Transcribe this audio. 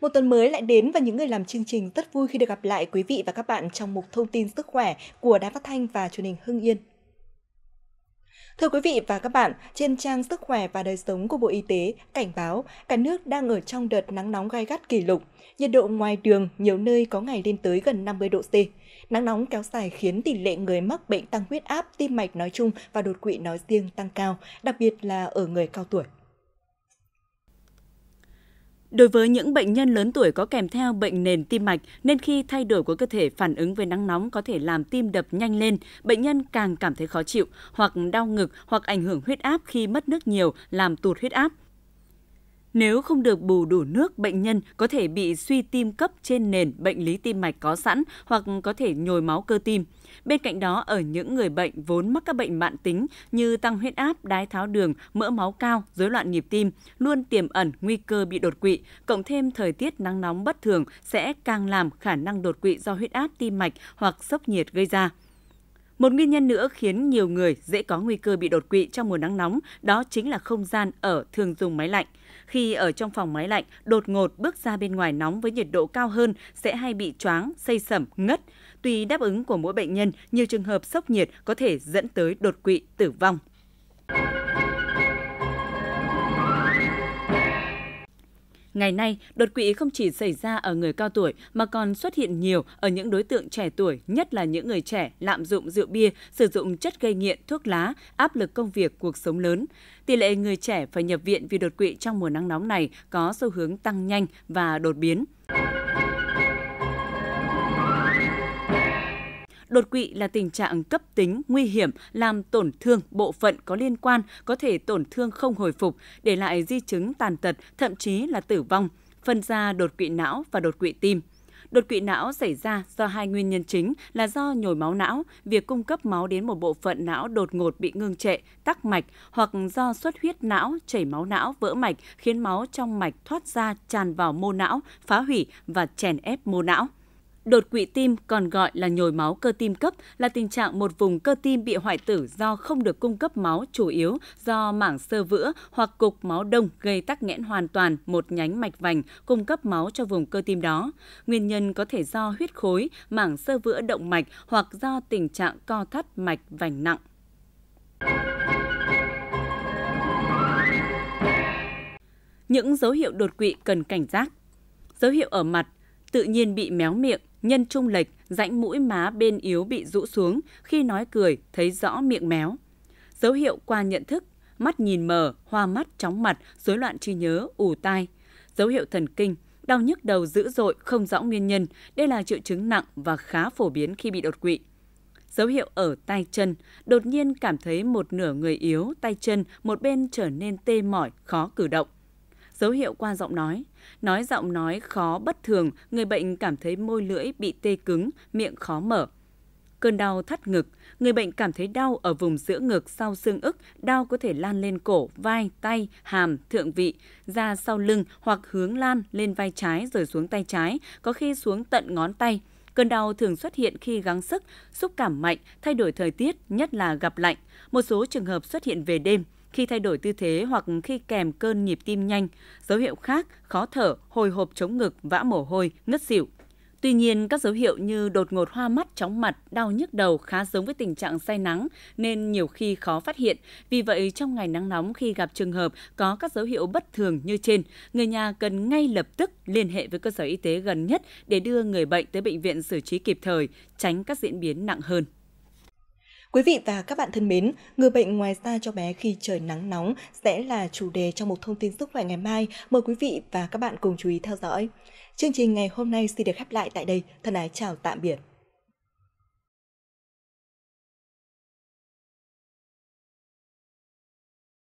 Một tuần mới lại đến và những người làm chương trình rất vui khi được gặp lại quý vị và các bạn trong mục thông tin sức khỏe của Đài Phát Thanh và truyền hình Hưng Yên. Thưa quý vị và các bạn, trên trang Sức khỏe và đời sống của Bộ Y tế cảnh báo cả nước đang ở trong đợt nắng nóng gai gắt kỷ lục. Nhiệt độ ngoài đường nhiều nơi có ngày lên tới gần 50 độ C. Nắng nóng kéo dài khiến tỷ lệ người mắc bệnh tăng huyết áp, tim mạch nói chung và đột quỵ nói riêng tăng cao, đặc biệt là ở người cao tuổi. Đối với những bệnh nhân lớn tuổi có kèm theo bệnh nền tim mạch nên khi thay đổi của cơ thể phản ứng với nắng nóng có thể làm tim đập nhanh lên, bệnh nhân càng cảm thấy khó chịu hoặc đau ngực hoặc ảnh hưởng huyết áp khi mất nước nhiều làm tụt huyết áp. Nếu không được bù đủ nước, bệnh nhân có thể bị suy tim cấp trên nền bệnh lý tim mạch có sẵn hoặc có thể nhồi máu cơ tim. Bên cạnh đó, ở những người bệnh vốn mắc các bệnh mạng tính như tăng huyết áp, đái tháo đường, mỡ máu cao, rối loạn nhịp tim, luôn tiềm ẩn nguy cơ bị đột quỵ, cộng thêm thời tiết nắng nóng bất thường sẽ càng làm khả năng đột quỵ do huyết áp tim mạch hoặc sốc nhiệt gây ra. Một nguyên nhân nữa khiến nhiều người dễ có nguy cơ bị đột quỵ trong mùa nắng nóng đó chính là không gian ở thường dùng máy lạnh khi ở trong phòng máy lạnh, đột ngột bước ra bên ngoài nóng với nhiệt độ cao hơn sẽ hay bị choáng, say sẩm, ngất. Tùy đáp ứng của mỗi bệnh nhân, nhiều trường hợp sốc nhiệt có thể dẫn tới đột quỵ, tử vong. Ngày nay, đột quỵ không chỉ xảy ra ở người cao tuổi mà còn xuất hiện nhiều ở những đối tượng trẻ tuổi, nhất là những người trẻ lạm dụng rượu bia, sử dụng chất gây nghiện, thuốc lá, áp lực công việc, cuộc sống lớn. Tỷ lệ người trẻ phải nhập viện vì đột quỵ trong mùa nắng nóng này có xu hướng tăng nhanh và đột biến. Đột quỵ là tình trạng cấp tính nguy hiểm làm tổn thương bộ phận có liên quan, có thể tổn thương không hồi phục, để lại di chứng tàn tật, thậm chí là tử vong, phân ra đột quỵ não và đột quỵ tim. Đột quỵ não xảy ra do hai nguyên nhân chính là do nhồi máu não, việc cung cấp máu đến một bộ phận não đột ngột bị ngưng trệ, tắc mạch hoặc do xuất huyết não, chảy máu não, vỡ mạch khiến máu trong mạch thoát ra tràn vào mô não, phá hủy và chèn ép mô não. Đột quỵ tim còn gọi là nhồi máu cơ tim cấp là tình trạng một vùng cơ tim bị hoại tử do không được cung cấp máu chủ yếu do mảng sơ vữa hoặc cục máu đông gây tắc nghẽn hoàn toàn một nhánh mạch vành cung cấp máu cho vùng cơ tim đó. Nguyên nhân có thể do huyết khối, mảng sơ vữa động mạch hoặc do tình trạng co thắt mạch vành nặng. Những dấu hiệu đột quỵ cần cảnh giác. Dấu hiệu ở mặt tự nhiên bị méo miệng, nhân trung lệch, rãnh mũi má bên yếu bị rũ xuống, khi nói cười thấy rõ miệng méo. Dấu hiệu qua nhận thức, mắt nhìn mờ, hoa mắt, chóng mặt, rối loạn trí nhớ, ù tai. Dấu hiệu thần kinh, đau nhức đầu dữ dội không rõ nguyên nhân, đây là triệu chứng nặng và khá phổ biến khi bị đột quỵ. Dấu hiệu ở tay chân, đột nhiên cảm thấy một nửa người yếu, tay chân một bên trở nên tê mỏi, khó cử động dấu hiệu qua giọng nói. Nói giọng nói khó bất thường, người bệnh cảm thấy môi lưỡi bị tê cứng, miệng khó mở. Cơn đau thắt ngực, người bệnh cảm thấy đau ở vùng giữa ngực sau xương ức, đau có thể lan lên cổ, vai, tay, hàm, thượng vị, ra sau lưng hoặc hướng lan lên vai trái rồi xuống tay trái, có khi xuống tận ngón tay. Cơn đau thường xuất hiện khi gắng sức, xúc cảm mạnh, thay đổi thời tiết, nhất là gặp lạnh. Một số trường hợp xuất hiện về đêm, khi thay đổi tư thế hoặc khi kèm cơn nhịp tim nhanh, dấu hiệu khác khó thở, hồi hộp chống ngực, vã mồ hôi, ngất xỉu. Tuy nhiên, các dấu hiệu như đột ngột hoa mắt, chóng mặt, đau nhức đầu khá giống với tình trạng say nắng nên nhiều khi khó phát hiện. Vì vậy, trong ngày nắng nóng khi gặp trường hợp có các dấu hiệu bất thường như trên, người nhà cần ngay lập tức liên hệ với cơ sở y tế gần nhất để đưa người bệnh tới bệnh viện xử trí kịp thời, tránh các diễn biến nặng hơn. Quý vị và các bạn thân mến, người bệnh ngoài da cho bé khi trời nắng nóng sẽ là chủ đề trong một thông tin sức khỏe ngày mai. Mời quý vị và các bạn cùng chú ý theo dõi. Chương trình ngày hôm nay xin được khép lại tại đây. Thân ái chào tạm biệt.